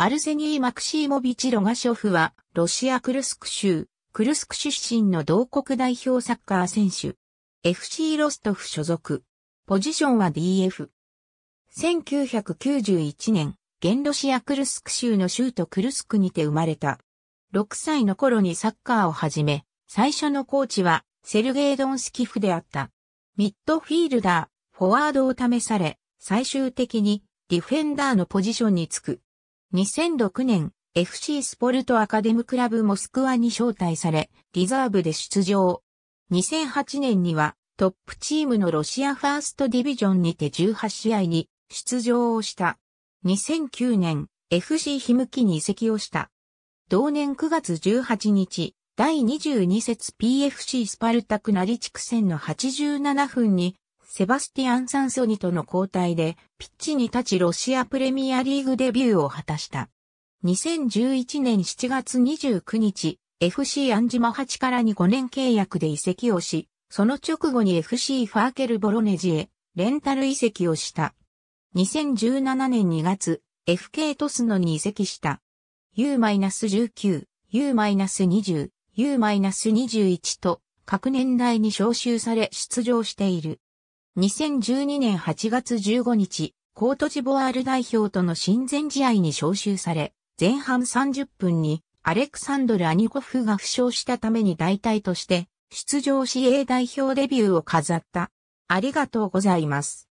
アルセニー・マクシーモビチ・ロガショフは、ロシア・クルスク州、クルスク出身の同国代表サッカー選手。FC ロストフ所属。ポジションは DF。1991年、現ロシア・クルスク州の州都クルスクにて生まれた。6歳の頃にサッカーを始め、最初のコーチは、セルゲイ・ドンスキフであった。ミッドフィールダー、フォワードを試され、最終的に、ディフェンダーのポジションにつく。2006年、FC スポルトアカデムクラブモスクワに招待され、リザーブで出場。2008年には、トップチームのロシアファーストディビジョンにて18試合に出場をした。2009年、FC ヒムキに移籍をした。同年9月18日、第22節 PFC スパルタクナリ地区戦の87分にセバスティアン・サンソニとの交代で、ピッチに立ちロシアプレミアリーグデビューを果たした。2011年7月29日、FC アンジマ8からに5年契約で移籍をし、その直後に FC ファーケル・ボロネジへ、レンタル移籍をした。2017年2月、FK トスノに移籍した。U-19、U-20、U-21 と、各年代に招集され出場している。2012年8月15日、コートジボワール代表との親善試合に招集され、前半30分にアレクサンドル・アニコフが負傷したために代替として、出場し A 代表デビューを飾った。ありがとうございます。